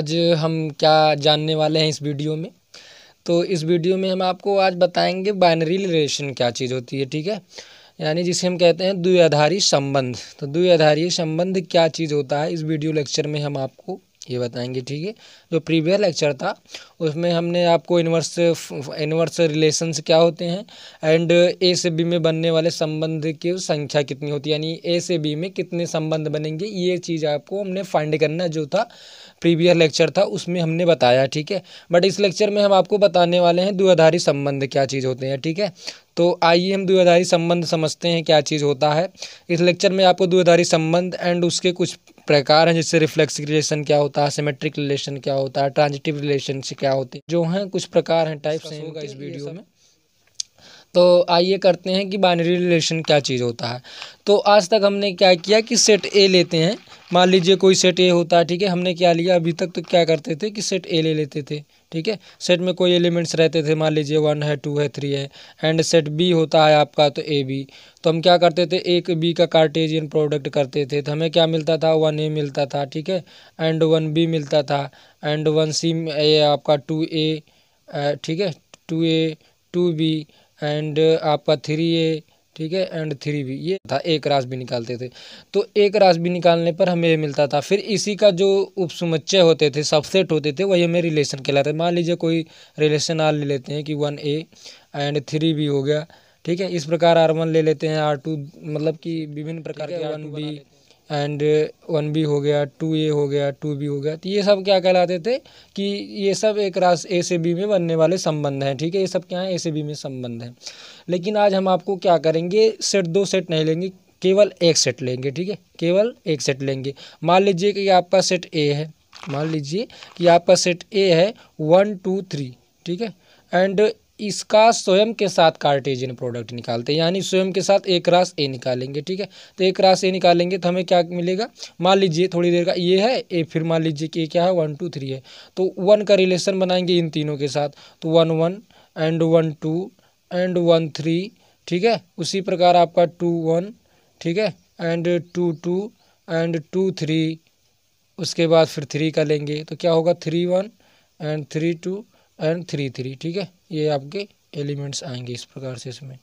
आज हम क्या जानने वाले हैं इस वीडियो में तो इस वीडियो में हम आपको आज बताएंगे बाइनरी रिलेशन क्या चीज़ होती है ठीक है यानी जिसे हम कहते हैं द्विआधारी संबंध तो द्विआधारी संबंध क्या चीज़ होता है इस वीडियो लेक्चर में हम आपको ये बताएंगे ठीक है जो प्रीवियस लेक्चर था उसमें हमने आपको इनवर्स इनवर्स रिलेशंस क्या होते हैं एंड ए से बी में बनने वाले संबंध की संख्या कितनी होती है यानी ए से बी में कितने संबंध बनेंगे ये चीज़ आपको हमने फाइंड करना जो था प्रीवियस लेक्चर था उसमें हमने बताया ठीक है बट इस लेक्चर में हम आपको बताने वाले हैं द्विआधारी संबंध क्या चीज़ होते हैं ठीक है तो आइए हम द्विआधारी संबंध समझते हैं क्या चीज़ होता है इस लेक्चर में आपको द्विआधारी संबंध एंड उसके कुछ प्रकार हैं जैसे रिफ्लेक्स रिलेशन क्या होता है सिमेट्रिक रिलेशन क्या होता है ट्रांजिटिव रिलेशन क्या होते हैं जो हैं कुछ प्रकार हैं टाइप्स हैं होगा इस वीडियो में तो आइए करते हैं कि बाइनरी रिलेशन क्या चीज़ होता है तो आज तक हमने क्या किया कि सेट ए लेते हैं मान लीजिए कोई सेट ए होता है ठीक है हमने क्या लिया अभी तक तो क्या करते थे कि सेट ए ले लेते थे ठीक है सेट में कोई एलिमेंट्स रहते थे मान लीजिए वन है टू है थ्री है एंड सेट बी होता है आपका तो ए बी तो हम क्या करते थे एक बी का कार्टेजियन प्रोडक्ट करते थे तो हमें क्या मिलता था वन ए मिलता था ठीक है एंड वन बी मिलता था एंड वन सी ए आपका टू ए ठीक है two A two B and आपका थ्री ए ठीक है एंड थ्री भी ये था एक रास भी निकालते थे तो एक रास भी निकालने पर हमें ये मिलता था फिर इसी का जो उपसुमच्चे होते थे सबसेट होते थे वही हमें रिलेशन कहलाते मान लीजिए कोई रिलेशन आर ले लेते हैं कि वन ए एंड थ्री भी हो गया ठीक है इस प्रकार आर वन ले लेते हैं आर टू मतलब कि विभिन्न प्रकार के one B and one B हो गया टू ए हो गया टू बी हो गया तो ये सब क्या कहलाते थे कि ये सब एक राश ए से बी में बनने वाले संबंध हैं ठीक है ये सब क्या है ए से बी में संबंध हैं लेकिन आज हम आपको क्या करेंगे सेट दो सेट नहीं लेंगे केवल एक सेट लेंगे ठीक है केवल एक सेट लेंगे मान लीजिए कि आपका सेट ए है मान लीजिए कि आपका सेट ए है वन टू थ्री ठीक है एंड इसका स्वयं के साथ कार्टेजियन प्रोडक्ट निकालते हैं यानी स्वयं के साथ एक रास ए निकालेंगे ठीक है तो एक रास ए निकालेंगे तो हमें क्या मिलेगा मान लीजिए थोड़ी देर का ये है ए फिर मान लीजिए कि ये क्या है वन टू थ्री है तो वन का रिलेशन बनाएंगे इन तीनों के साथ तो one one and one two and one three ठीक है उसी प्रकार आपका टू वन ठीक है and two two and two three उसके बाद फिर थ्री का लेंगे तो क्या होगा three one and three two and three three ठीक है ये आपके एलिमेंट्स आएंगे इस प्रकार से इसमें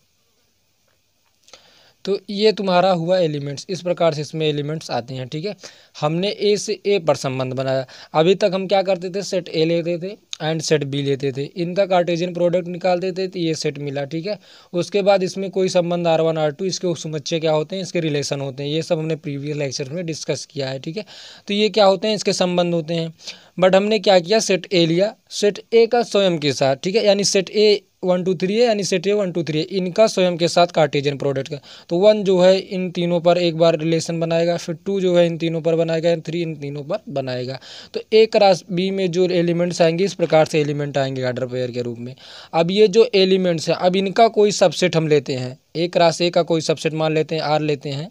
तो ये तुम्हारा हुआ एलिमेंट्स इस प्रकार से इसमें एलिमेंट्स आते हैं ठीक है हमने ए से ए पर संबंध बनाया अभी तक हम क्या करते थे सेट ए लेते थे एंड सेट बी लेते थे इनका कार्टेजियन प्रोडक्ट निकालते थे तो ये सेट मिला ठीक है उसके बाद इसमें कोई संबंध आर वन आर टू इसके समुच्चय क्या होते हैं इसके रिलेशन होते हैं ये सब हमने प्रीवियस लेक्चर में डिस्कस किया है ठीक है तो ये क्या होते हैं इसके संबंध होते हैं बट हमने क्या किया सेट ए लिया सेट ए का स्वयं के साथ ठीक है यानी set A one two three है यानी set A one two three है इनका स्वयं के साथ कार्टेजन प्रोडक्ट का तो वन जो है इन तीनों पर एक बार रिलेशन बनाएगा फिर टू जो है इन तीनों पर बनाएगा एंड थ्री इन तीनों पर बनाएगा तो ए क्रास बी में जो एलिमेंट्स आएंगे इस प्रकार से एलिमेंट आएंगे आर्डर पेयर के रूप में अब ये जो एलिमेंट्स हैं अब इनका कोई सबसेट हम लेते हैं ए क्रास ए का कोई सबसेट मान लेते हैं आर लेते हैं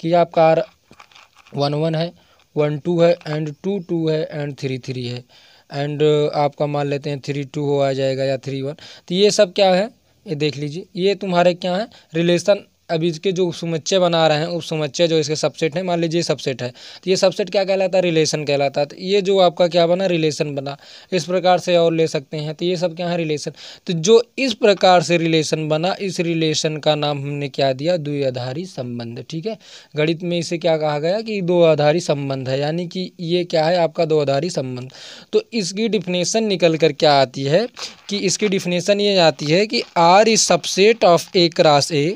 कि आपका आर वन वन है वन टू है एंड टू टू है एंड थ्री थ्री है एंड uh, आपका मान लेते हैं थ्री टू हो आ जाएगा या थ्री वन तो ये सब क्या है ये देख लीजिए ये तुम्हारे क्या है रिलेशन अभी इसके जो समुच्चय बना रहे हैं उप समुच्चय जो इसके सबसेट है मान लीजिए सबसेट है तो ये सबसेट क्या कहलाता है रिलेशन कहलाता है तो ये जो आपका क्या बना रिलेशन बना इस प्रकार से और ले सकते हैं तो ये सब क्या है रिलेशन तो जो इस प्रकार से रिलेशन बना इस रिलेशन का नाम हमने क्या दिया द्विआधारी संबंध ठीक है गणित में इसे क्या कहा गया कि दो आधारी संबंध है यानी कि ये क्या है आपका दो आधारी संबंध तो इसकी डिफिनेशन निकल कर क्या आती है कि इसकी डिफिनेशन ये आती है कि R is subset of A cross A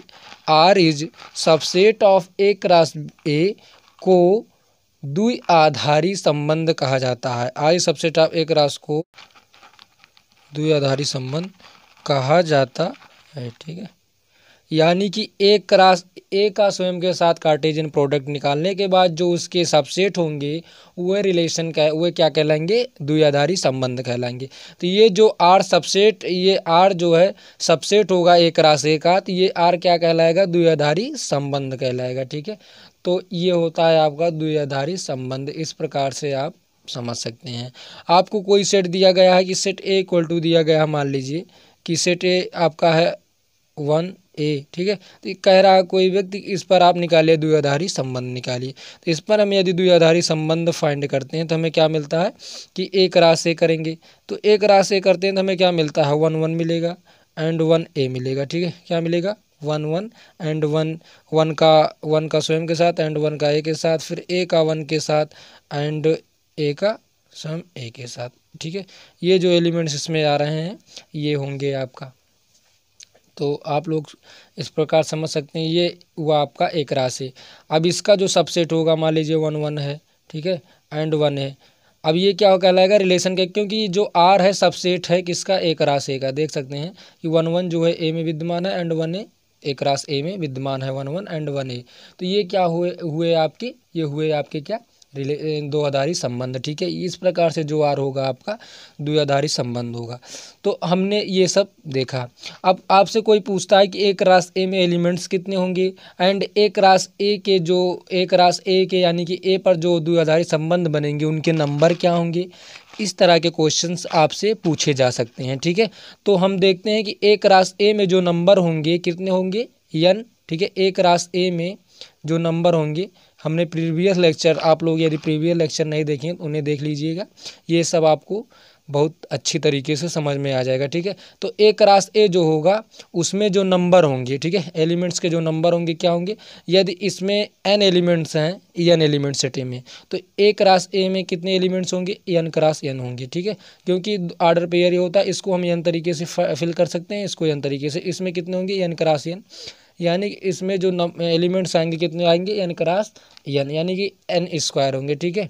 R is subset of A cross A को द्वि आधारी संबंध कहा जाता है R is subset of A cross को द्वि आधारी संबंध कहा जाता है ठीक है यानी कि एक क्रास ए का स्वयं के साथ कार्टेजियन प्रोडक्ट निकालने के बाद जो उसके सबसेट होंगे वह रिलेशन का वह क्या कहलाएंगे द्विआधारी संबंध कहलाएंगे तो ये जो आर सबसेट ये आर जो है सबसेट होगा एक क्रास ए का तो ये आर क्या कहलाएगा द्विआधारी संबंध कहलाएगा ठीक है तो ये होता है आपका द्विआधारी संबंध इस प्रकार से आप समझ सकते हैं आपको कोई सेट दिया गया है कि सेट ए इक्वल टू दिया गया मान लीजिए कि सेट ए आपका है वन ए ठीक है तो कह रहा है कोई व्यक्ति इस पर आप निकालिए द्विआधारी संबंध निकालिए तो इस पर हम यदि द्विआधारी संबंध फाइंड करते हैं तो हमें क्या मिलता है कि एक राशि करेंगे तो एक राशि करते हैं तो हमें क्या मिलता है वन वन मिलेगा एंड वन ए मिलेगा ठीक है क्या मिलेगा one one and one one का वन का स्वयं के साथ एंड वन का ए के साथ फिर ए का वन के साथ एंड ए का स्वयं ए के साथ ठीक है ये जो एलिमेंट्स इसमें आ रहे हैं ये होंगे आपका तो आप लोग इस प्रकार समझ सकते हैं ये हुआ आपका एक राशि अब इसका जो सबसेट होगा मान लीजिए वन वन है ठीक है एंड वन है अब ये क्या कहलाएगा रिलेशन का क्योंकि जो आर है सबसेट है किसका एक राशि का देख सकते हैं कि वन वन जो है ए में विद्यमान है एंड वन ए एक राश ए में विद्यमान है one one and one A तो ये क्या हुए हुए आपके ये हुए आपके क्या रिले दो आधारित संबंध ठीक है इस प्रकार से जो आर होगा आपका दो आधारित संबंध होगा तो हमने ये सब देखा अब आपसे कोई पूछता है कि एक रास ए में एलिमेंट्स कितने होंगे एंड एक रास ए के जो एक रास ए के यानी कि ए पर जो दो आधारित संबंध बनेंगे उनके नंबर क्या होंगे इस तरह के क्वेश्चंस आपसे पूछे जा सकते हैं ठीक है तो हम देखते हैं कि एक रास ए में जो नंबर होंगे कितने होंगे यन ठीक है एक रास ए में जो नंबर होंगे हमने प्रीवियस लेक्चर आप लोग यदि प्रीवियस लेक्चर नहीं तो उन्हें देख लीजिएगा ये सब आपको बहुत अच्छी तरीके से समझ में आ जाएगा ठीक है तो ए क्रास ए जो होगा उसमें जो नंबर होंगे ठीक है एलिमेंट्स के जो नंबर होंगे क्या होंगे यदि इसमें एन एलिमेंट्स हैं एन एलिमेंट सिटी में तो ए क्रास ए में कितने एलिमेंट्स होंगे एन क्रास एन होंगे ठीक है क्योंकि आर्डर पेयर ये होता है इसको हम एन तरीके से फिल कर सकते हैं इसको एन तरीके से इसमें कितने होंगे एन क्रास एन यानी कि इसमें जो एलिमेंट्स आएंगे कितने आएंगे एन क्रास एन यानी कि एन स्क्वायर होंगे ठीक है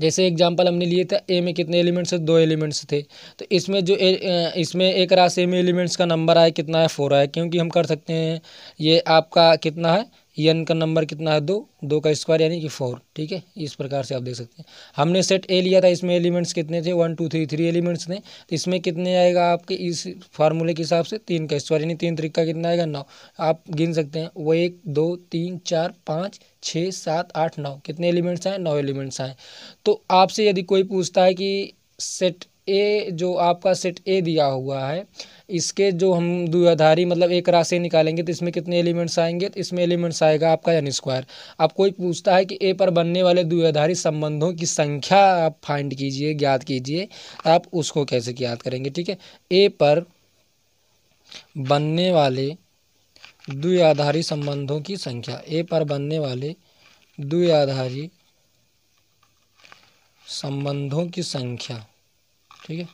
जैसे एग्जांपल हमने लिए था ए में कितने एलिमेंट्स थे दो एलिमेंट्स थे तो इसमें जो ए, इसमें एक रास ए में एलिमेंट्स का नंबर आया कितना है फोर आया क्योंकि हम कर सकते हैं ये आपका कितना है एन का नंबर कितना है दो दो का स्क्वायर यानी कि फोर ठीक है इस प्रकार से आप देख सकते हैं हमने सेट ए लिया था इसमें एलिमेंट्स कितने थे one two three three elements थे तो इसमें कितने आएगा आपके इस फार्मूले के हिसाब से तीन का स्क्वायर यानी तीन तरीका का कितना आएगा नौ आप गिन सकते हैं वो एक दो तीन चार पाँच छः सात आठ नौ कितने एलिमेंट्स आए नौ एलिमेंट्स आए तो आपसे यदि कोई पूछता है कि सेट ए जो आपका सेट ए दिया हुआ है इसके जो हम द्विआधारी मतलब एक राशि निकालेंगे तो इसमें कितने एलिमेंट्स आएंगे तो इसमें एलिमेंट्स आएगा आपका एन स्क्वायर अब कोई पूछता है कि ए पर बनने वाले द्विआधारी संबंधों की संख्या आप फाइंड कीजिए ज्ञात कीजिए आप उसको कैसे ज्ञात करेंगे ठीक है ए पर बनने वाले द्विआधारी संबंधों की संख्या ए पर बनने वाले द्विआधारी संबंधों की संख्या ठीक है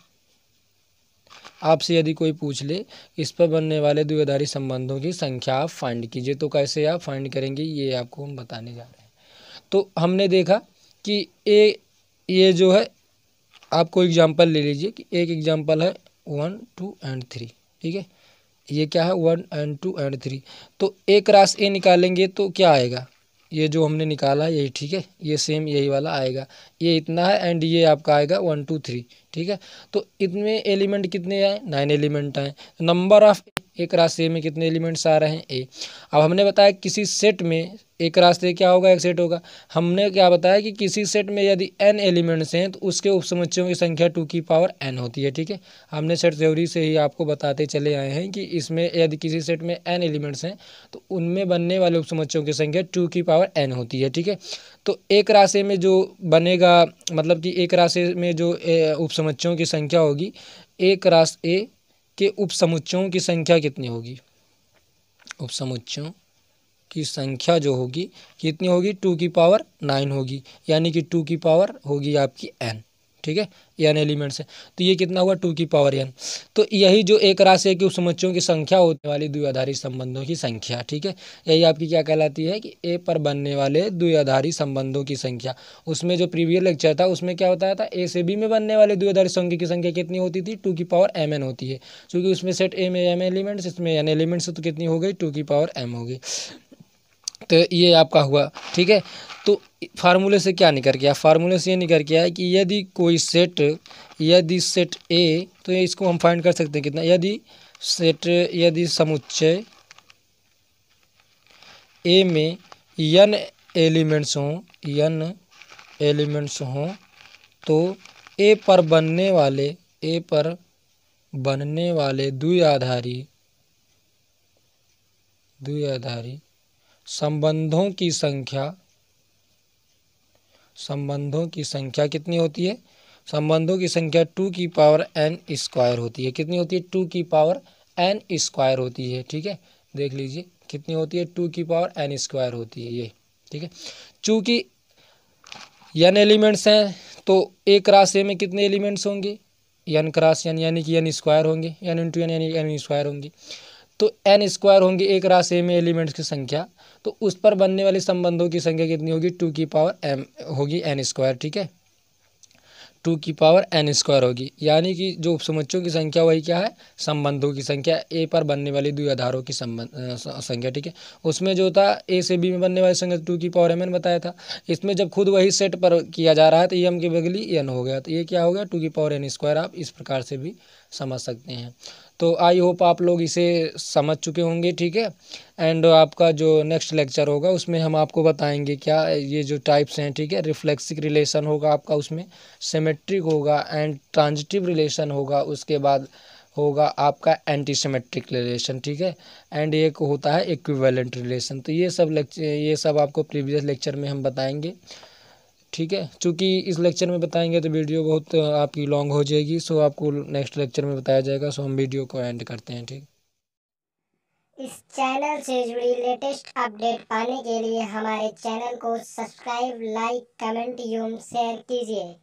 आपसे यदि कोई पूछ ले इस पर बनने वाले द्विधारी संबंधों की संख्या आप फाइंड कीजिए तो कैसे आप फाइंड करेंगे ये आपको हम बताने जा रहे हैं तो हमने देखा कि ए ये जो है आप कोई एग्जाम्पल ले लीजिए कि एक एग्जाम्पल है वन टू एंड थ्री ठीक है ये क्या है one and two and three तो एक राश ए निकालेंगे तो क्या आएगा ये जो हमने निकाला है यही ठीक है ये सेम यही वाला आएगा ये इतना है एंड ये आपका आएगा वन टू थ्री ठीक है तो इतने एलिमेंट कितने आए नाइन एलिमेंट आए नंबर ऑफ एक रास्ते में कितने एलिमेंट्स आ रहे हैं ए अब हमने बताया किसी सेट में एक रास्ते क्या होगा एक सेट होगा हमने क्या बताया कि किसी सेट में यदि एन एलिमेंट्स हैं तो उसके उपसमुच्चयों की संख्या टू की पावर एन होती है ठीक है हमने सेट थ्योरी से ही आपको बताते चले आए हैं कि इसमें यदि किसी सेट में एन एलिमेंट्स हैं तो उनमें बनने वाले उपसमुच्चयों की संख्या टू की पावर एन होती है ठीक है तो एक रास्ते में जो बनेगा मतलब कि एक रास्ते में जो उपसमुच्चयों की संख्या होगी एक रास्ते ए के उपसमुच्चयों की संख्या कितनी होगी उपसमुच्चयों की संख्या जो होगी कितनी होगी टू की पावर नाइन होगी यानी कि टू की पावर होगी आपकी एन ठीक है एन एलिमेंट्स है तो ये कितना हुआ टू की पावर एन तो यही जो एक राशि है कि उपसमुच्चयों की संख्या होने वाली द्विआधारी संबंधों की संख्या ठीक है यही आपकी क्या कहलाती है कि ए पर बनने वाले द्विआधारी संबंधों की संख्या उसमें जो प्रीवियस लेक्चर था उसमें क्या होता था ए से बी में बनने वाले द्विआधारी संख्या की संख्या कितनी होती थी टू की पावर एम एन होती है क्योंकि उसमें सेट ए में एम एलिमेंट्स इसमें एन एलिमेंट्स तो कितनी हो गई टू की पावर एम होगी तो ये आपका हुआ ठीक है तो फार्मूले से क्या निकल गया फार्मूले से ये निकल गया है कि यदि कोई सेट यदि सेट ए तो इसको हम फाइंड कर सकते हैं कितना यदि सेट यदि समुच्चय ए में यन एलिमेंट्स हों यन एलिमेंट्स हों तो ए पर बनने वाले ए पर बनने वाले द्वि आधारी द्वि आधारी संबंधों की संख्या संबंधों की संख्या कितनी होती है संबंधों की संख्या टू की पावर एन स्क्वायर होती है कितनी होती है टू की पावर एन स्क्वायर होती है ठीक है देख लीजिए कितनी होती है टू की पावर एन स्क्वायर होती है ये ठीक है चूँकि यन एलिमेंट्स हैं तो ए क्रास ए में कितने एलिमेंट्स होंगे यन क्रास यन यानी कि यन स्क्वायर होंगे यन इंटू यन यानी एन स्क्वायर होंगे तो एन स्क्वायर होंगे एक राशि में एलिमेंट्स की संख्या तो उस पर बनने वाले संबंधों की संख्या कितनी होगी टू की पावर एम होगी एन स्क्वायर ठीक है टू की पावर एन स्क्वायर होगी यानी कि जो उपसमुच्चों की संख्या वही क्या है संबंधों की संख्या ए पर बनने वाली दो आधारों की संबंध संख्या ठीक है उसमें जो था ए से बी में बनने वाली संख्या टू की पावर एम एन बताया था इसमें जब खुद वही सेट पर किया जा रहा है तो ई एम की बगली एन हो गया तो ये क्या हो गया टू की पावर एन स्क्वायर आप इस प्रकार से भी समझ सकते हैं तो आई होप आप लोग इसे समझ चुके होंगे ठीक है एंड आपका जो नेक्स्ट लेक्चर होगा उसमें हम आपको बताएंगे क्या ये जो टाइप्स हैं ठीक है रिफ्लेक्सिक रिलेशन होगा आपका उसमें सिमेट्रिक होगा एंड ट्रांजिटिव रिलेशन होगा उसके बाद होगा आपका एंटी सीमेट्रिक रिलेशन ठीक है एंड एक होता है इक्विवेलेंट रिलेशन तो ये सब लेक्चर ये सब आपको प्रीवियस लेक्चर में हम बताएंगे ठीक है चूँकि इस लेक्चर में बताएंगे तो वीडियो बहुत आपकी लॉन्ग हो जाएगी सो आपको नेक्स्ट लेक्चर में बताया जाएगा सो हम वीडियो को एंड करते हैं ठीक इस चैनल से जुड़ी लेटेस्ट अपडेट पाने के लिए हमारे चैनल को सब्सक्राइब लाइक कमेंट एवं शेयर कीजिए